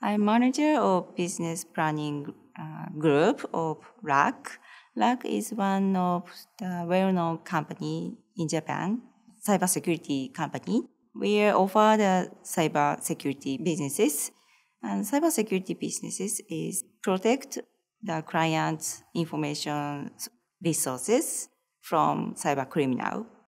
I'm manager of business planning uh, group of RAC. RAC is one of the well-known company in Japan, cybersecurity company. We offer the cybersecurity businesses, and cybersecurity businesses is protect the client's information resources from cyber criminal.